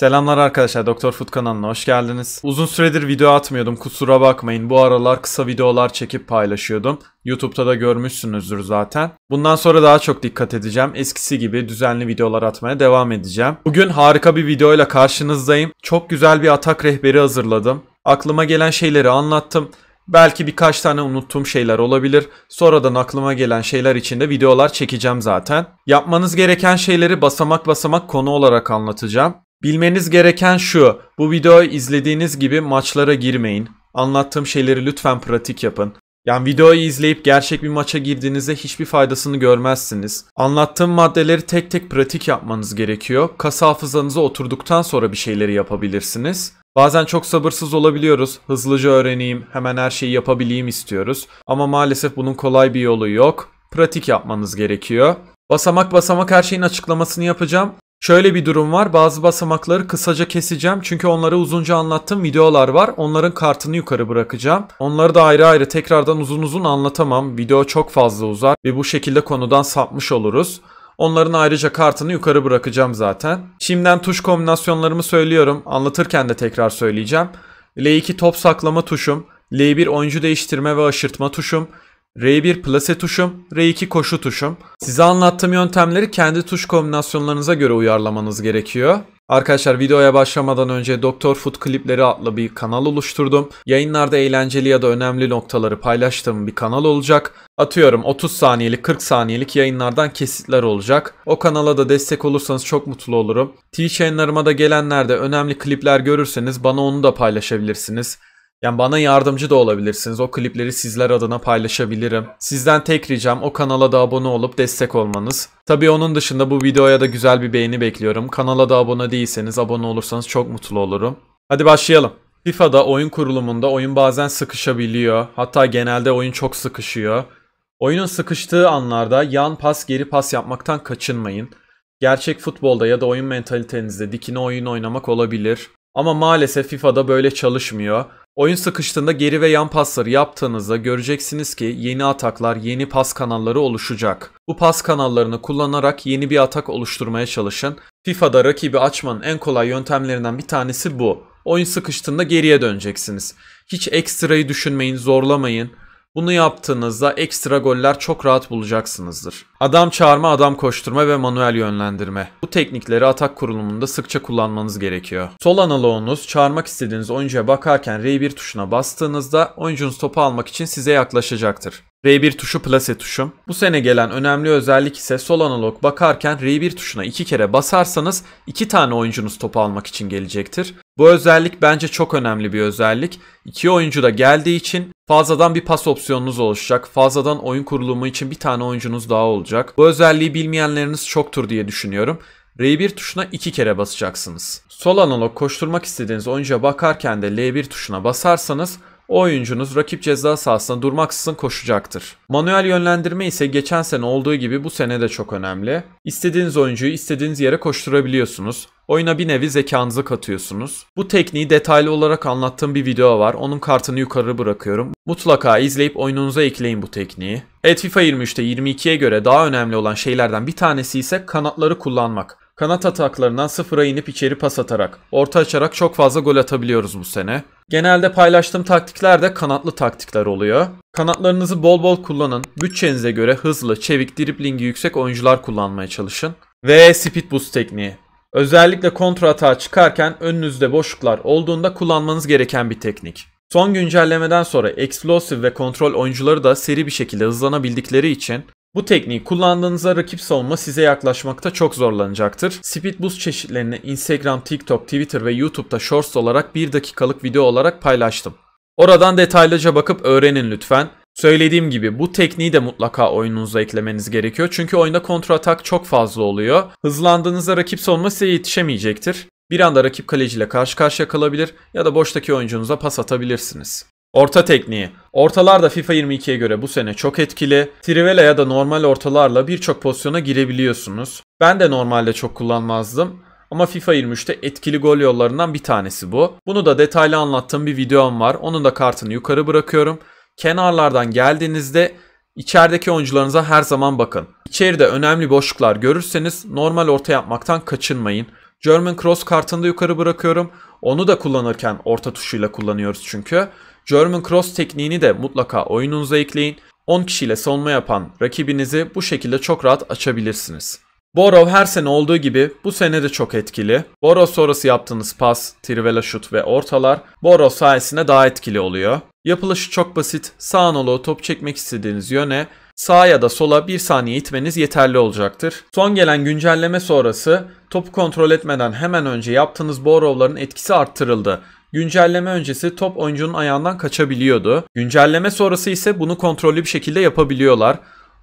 Selamlar arkadaşlar Doktor Food kanalına hoş geldiniz. Uzun süredir video atmıyordum kusura bakmayın. Bu aralar kısa videolar çekip paylaşıyordum. YouTube'da da görmüşsünüzdür zaten. Bundan sonra daha çok dikkat edeceğim. Eskisi gibi düzenli videolar atmaya devam edeceğim. Bugün harika bir videoyla karşınızdayım. Çok güzel bir atak rehberi hazırladım. Aklıma gelen şeyleri anlattım. Belki birkaç tane unuttuğum şeyler olabilir. Sonradan aklıma gelen şeyler için de videolar çekeceğim zaten. Yapmanız gereken şeyleri basamak basamak konu olarak anlatacağım. Bilmeniz gereken şu, bu videoyu izlediğiniz gibi maçlara girmeyin. Anlattığım şeyleri lütfen pratik yapın. Yani videoyu izleyip gerçek bir maça girdiğinizde hiçbir faydasını görmezsiniz. Anlattığım maddeleri tek tek pratik yapmanız gerekiyor. Kas hafızanıza oturduktan sonra bir şeyleri yapabilirsiniz. Bazen çok sabırsız olabiliyoruz. Hızlıca öğreneyim, hemen her şeyi yapabileyim istiyoruz. Ama maalesef bunun kolay bir yolu yok. Pratik yapmanız gerekiyor. Basamak basamak her şeyin açıklamasını yapacağım. Şöyle bir durum var. Bazı basamakları kısaca keseceğim. Çünkü onları uzunca anlattığım videolar var. Onların kartını yukarı bırakacağım. Onları da ayrı ayrı tekrardan uzun uzun anlatamam. Video çok fazla uzar ve bu şekilde konudan sapmış oluruz. Onların ayrıca kartını yukarı bırakacağım zaten. Şimdiden tuş kombinasyonlarımı söylüyorum. Anlatırken de tekrar söyleyeceğim. L2 top saklama tuşum. L1 oyuncu değiştirme ve aşırtma tuşum. R1 plase tuşum, R2 koşu tuşum. Size anlattığım yöntemleri kendi tuş kombinasyonlarınıza göre uyarlamanız gerekiyor. Arkadaşlar videoya başlamadan önce Doktor Food klipleri adlı bir kanal oluşturdum. Yayınlarda eğlenceli ya da önemli noktaları paylaştığım bir kanal olacak. Atıyorum 30 saniyelik 40 saniyelik yayınlardan kesitler olacak. O kanala da destek olursanız çok mutlu olurum. Twitch yayınlarıma da gelenlerde önemli klipler görürseniz bana onu da paylaşabilirsiniz. Yani bana yardımcı da olabilirsiniz. O klipleri sizler adına paylaşabilirim. Sizden tek ricam o kanala da abone olup destek olmanız. Tabii onun dışında bu videoya da güzel bir beğeni bekliyorum. Kanala da abone değilseniz abone olursanız çok mutlu olurum. Hadi başlayalım. FIFA'da oyun kurulumunda oyun bazen sıkışabiliyor. Hatta genelde oyun çok sıkışıyor. Oyunun sıkıştığı anlarda yan pas geri pas yapmaktan kaçınmayın. Gerçek futbolda ya da oyun mentalitenizde dikine oyun oynamak olabilir. Ama maalesef FIFA'da böyle çalışmıyor. Oyun sıkıştığında geri ve yan pasları yaptığınızda göreceksiniz ki yeni ataklar, yeni pas kanalları oluşacak. Bu pas kanallarını kullanarak yeni bir atak oluşturmaya çalışın. FIFA'da rakibi açmanın en kolay yöntemlerinden bir tanesi bu. Oyun sıkıştığında geriye döneceksiniz. Hiç ekstrayı düşünmeyin, zorlamayın. Bunu yaptığınızda ekstra goller çok rahat bulacaksınızdır. Adam çağırma, adam koşturma ve manuel yönlendirme. Bu teknikleri atak kurulumunda sıkça kullanmanız gerekiyor. Sol analoğunuz çağırmak istediğiniz oyuncuya bakarken R1 tuşuna bastığınızda oyuncunuz topu almak için size yaklaşacaktır. R1 tuşu plase tuşum. Bu sene gelen önemli özellik ise sol analog bakarken R1 tuşuna iki kere basarsanız iki tane oyuncunuz topu almak için gelecektir. Bu özellik bence çok önemli bir özellik. İki oyuncu da geldiği için fazladan bir pas opsiyonunuz oluşacak. Fazladan oyun kurulumu için bir tane oyuncunuz daha olacak. Bu özelliği bilmeyenleriniz çoktur diye düşünüyorum. R1 tuşuna iki kere basacaksınız. Sol analog koşturmak istediğiniz oyuncuya bakarken de L1 tuşuna basarsanız o oyuncunuz rakip ceza sahasında durmaksızın koşacaktır. Manuel yönlendirme ise geçen sene olduğu gibi bu sene de çok önemli. İstediğiniz oyuncuyu istediğiniz yere koşturabiliyorsunuz. Oyuna bir nevi zekanızı katıyorsunuz. Bu tekniği detaylı olarak anlattığım bir video var. Onun kartını yukarı bırakıyorum. Mutlaka izleyip oyununuza ekleyin bu tekniği. Evet FIFA 23'te 22'ye göre daha önemli olan şeylerden bir tanesi ise kanatları kullanmak. Kanat ataklarından sıfıra inip içeri pas atarak, orta açarak çok fazla gol atabiliyoruz bu sene. Genelde paylaştığım taktikler de kanatlı taktikler oluyor. Kanatlarınızı bol bol kullanın. Bütçenize göre hızlı, çevik, driblingi yüksek oyuncular kullanmaya çalışın. Ve speed boost tekniği. Özellikle kontra atağa çıkarken önünüzde boşluklar olduğunda kullanmanız gereken bir teknik. Son güncellemeden sonra explosive ve kontrol oyuncuları da seri bir şekilde hızlanabildikleri için bu tekniği kullandığınızda rakip savunma size yaklaşmakta çok zorlanacaktır. Speed Boost çeşitlerini Instagram, TikTok, Twitter ve YouTube'da Shorts olarak 1 dakikalık video olarak paylaştım. Oradan detaylıca bakıp öğrenin lütfen. Söylediğim gibi bu tekniği de mutlaka oyununuza eklemeniz gerekiyor. Çünkü oyunda kontratak çok fazla oluyor. Hızlandığınızda rakip savunma size yetişemeyecektir. Bir anda rakip kaleciyle karşı karşıya kalabilir ya da boştaki oyuncunuza pas atabilirsiniz. Orta tekniği. Ortalar da FIFA 22'ye göre bu sene çok etkili. Trivela ya da normal ortalarla birçok pozisyona girebiliyorsunuz. Ben de normalde çok kullanmazdım. Ama FIFA 23'te etkili gol yollarından bir tanesi bu. Bunu da detaylı anlattığım bir videom var. Onun da kartını yukarı bırakıyorum. Kenarlardan geldiğinizde içerideki oyuncularınıza her zaman bakın. İçeride önemli boşluklar görürseniz normal orta yapmaktan kaçınmayın. German Cross kartını da yukarı bırakıyorum. Onu da kullanırken orta tuşuyla kullanıyoruz çünkü. German Cross tekniğini de mutlaka oyununuza ekleyin. 10 kişiyle savunma yapan rakibinizi bu şekilde çok rahat açabilirsiniz. Borov her sene olduğu gibi bu sene de çok etkili. Borov sonrası yaptığınız pas, trivela şut ve ortalar Borov sayesinde daha etkili oluyor. Yapılışı çok basit. Sağ nolu top çekmek istediğiniz yöne sağa ya da sola 1 saniye itmeniz yeterli olacaktır. Son gelen güncelleme sonrası topu kontrol etmeden hemen önce yaptığınız borrowların etkisi arttırıldı. Güncelleme öncesi top oyuncunun ayağından kaçabiliyordu. Güncelleme sonrası ise bunu kontrollü bir şekilde yapabiliyorlar.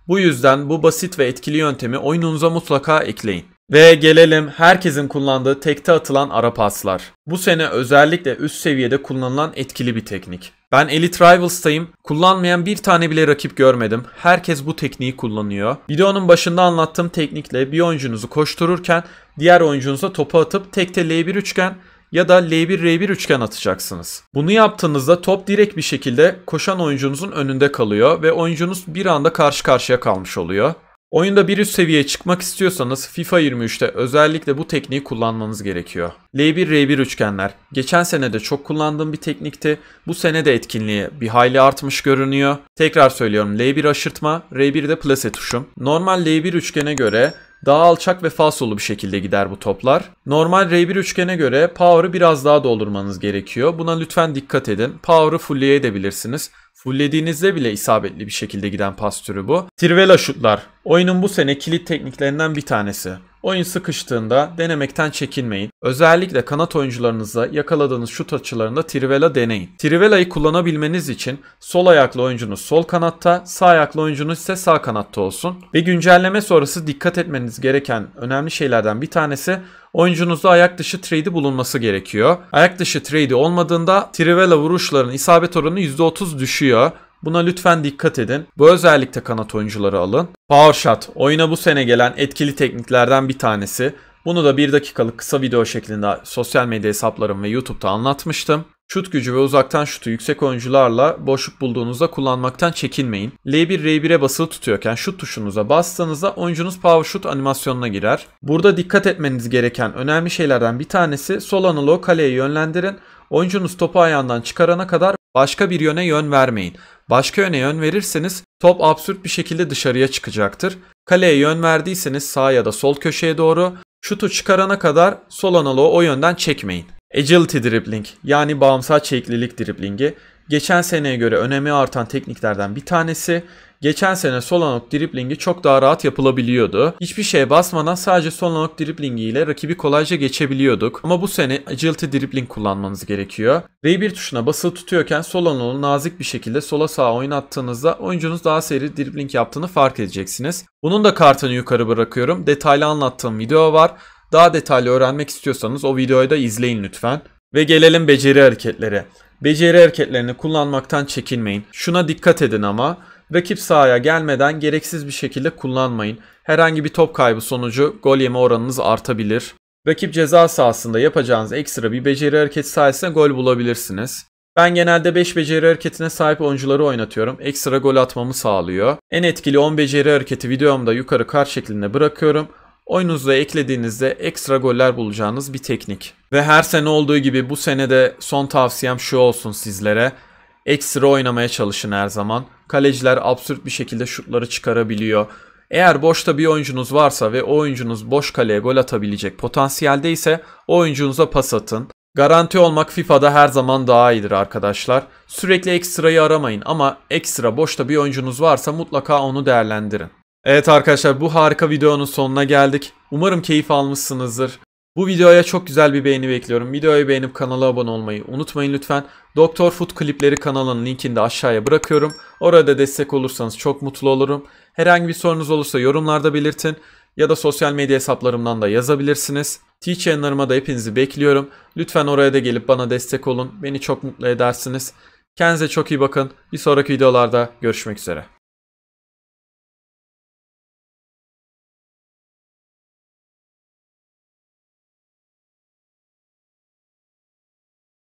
Bu yüzden bu basit ve etkili yöntemi oyununuza mutlaka ekleyin. Ve gelelim herkesin kullandığı tekte atılan ara paslar. Bu sene özellikle üst seviyede kullanılan etkili bir teknik. Ben Elite Rivals'tayım. Kullanmayan bir tane bile rakip görmedim. Herkes bu tekniği kullanıyor. Videonun başında anlattığım teknikle bir oyuncunuzu koştururken diğer oyuncunuza topu atıp tekte L1 üçgen ya da L1-R1 üçgen atacaksınız. Bunu yaptığınızda top direkt bir şekilde koşan oyuncunuzun önünde kalıyor ve oyuncunuz bir anda karşı karşıya kalmış oluyor. Oyunda bir üst seviyeye çıkmak istiyorsanız FIFA 23'te özellikle bu tekniği kullanmanız gerekiyor. L1-R1 üçgenler. Geçen sene de çok kullandığım bir teknikti. Bu sene de etkinliği bir hayli artmış görünüyor. Tekrar söylüyorum L1 aşırtma, R1 de plase tuşum. Normal L1 üçgene göre daha alçak ve falsolu bir şekilde gider bu toplar. Normal R1 üçgene göre power'ı biraz daha doldurmanız gerekiyor. Buna lütfen dikkat edin. Power'ı fulleye edebilirsiniz. Fullediğinizde bile isabetli bir şekilde giden pas türü bu. Trivela şutlar. Oyunun bu sene kilit tekniklerinden bir tanesi. Oyun sıkıştığında denemekten çekinmeyin. Özellikle kanat oyuncularınızla yakaladığınız şut açılarında Trivela deneyin. Trivela'yı kullanabilmeniz için sol ayaklı oyuncunuz sol kanatta, sağ ayaklı oyuncunuz ise sağ kanatta olsun. Ve güncelleme sonrası dikkat etmeniz gereken önemli şeylerden bir tanesi oyuncunuzda ayak dışı trade'i bulunması gerekiyor. Ayak dışı trade'i olmadığında Trivela vuruşların isabet oranı %30 düşüyor. Buna lütfen dikkat edin. Bu özellikle kanat oyuncuları alın. Power Shot oyuna bu sene gelen etkili tekniklerden bir tanesi. Bunu da 1 dakikalık kısa video şeklinde sosyal medya hesaplarım ve YouTube'da anlatmıştım. Şut gücü ve uzaktan şutu yüksek oyuncularla boşluk bulduğunuzda kullanmaktan çekinmeyin. L1 R1'e basılı tutuyorken şut tuşunuza bastığınızda oyuncunuz power shoot animasyonuna girer. Burada dikkat etmeniz gereken önemli şeylerden bir tanesi sol analog kaleye yönlendirin. Oyuncunuz topu ayağından çıkarana kadar başka bir yöne yön vermeyin. Başka yöne yön verirseniz top absürt bir şekilde dışarıya çıkacaktır. Kaleye yön verdiyseniz sağ ya da sol köşeye doğru şutu çıkarana kadar sol analogu o yönden çekmeyin. Agility dribbling yani bağımsız çeklilik driblingi geçen seneye göre önemi artan tekniklerden bir tanesi. Geçen sene Solanok driblingi çok daha rahat yapılabiliyordu. Hiçbir şeye basmadan sadece Solanok driblingi ile rakibi kolayca geçebiliyorduk. Ama bu sene agility dribling kullanmanız gerekiyor. R1 tuşuna basılı tutuyorken Solanok'u nazik bir şekilde sola sağa oynattığınızda oyuncunuz daha seri dribling yaptığını fark edeceksiniz. Bunun da kartını yukarı bırakıyorum. Detaylı anlattığım video var. Daha detaylı öğrenmek istiyorsanız o videoyu da izleyin lütfen. Ve gelelim beceri hareketlere. Beceri hareketlerini kullanmaktan çekinmeyin. Şuna dikkat edin ama rakip sahaya gelmeden gereksiz bir şekilde kullanmayın. Herhangi bir top kaybı sonucu gol yeme oranınız artabilir. Rakip ceza sahasında yapacağınız ekstra bir beceri hareketi sayesinde gol bulabilirsiniz. Ben genelde 5 beceri hareketine sahip oyuncuları oynatıyorum. Ekstra gol atmamı sağlıyor. En etkili 10 beceri hareketi videomda yukarı kar şeklinde bırakıyorum oyununuzda eklediğinizde ekstra goller bulacağınız bir teknik. Ve her sene olduğu gibi bu sene de son tavsiyem şu olsun sizlere. Ekstra oynamaya çalışın her zaman. Kaleciler absürt bir şekilde şutları çıkarabiliyor. Eğer boşta bir oyuncunuz varsa ve oyuncunuz boş kaleye gol atabilecek potansiyelde ise oyuncunuza pas atın. Garanti olmak FIFA'da her zaman daha iyidir arkadaşlar. Sürekli ekstrayı aramayın ama ekstra boşta bir oyuncunuz varsa mutlaka onu değerlendirin. Evet arkadaşlar bu harika videonun sonuna geldik. Umarım keyif almışsınızdır. Bu videoya çok güzel bir beğeni bekliyorum. Videoyu beğenip kanala abone olmayı unutmayın lütfen. Doktor Food klipleri kanalının linkini de aşağıya bırakıyorum. Orada destek olursanız çok mutlu olurum. Herhangi bir sorunuz olursa yorumlarda belirtin ya da sosyal medya hesaplarımdan da yazabilirsiniz. Twitch yayınlarıma da hepinizi bekliyorum. Lütfen oraya da gelip bana destek olun. Beni çok mutlu edersiniz. Kendinize çok iyi bakın. Bir sonraki videolarda görüşmek üzere.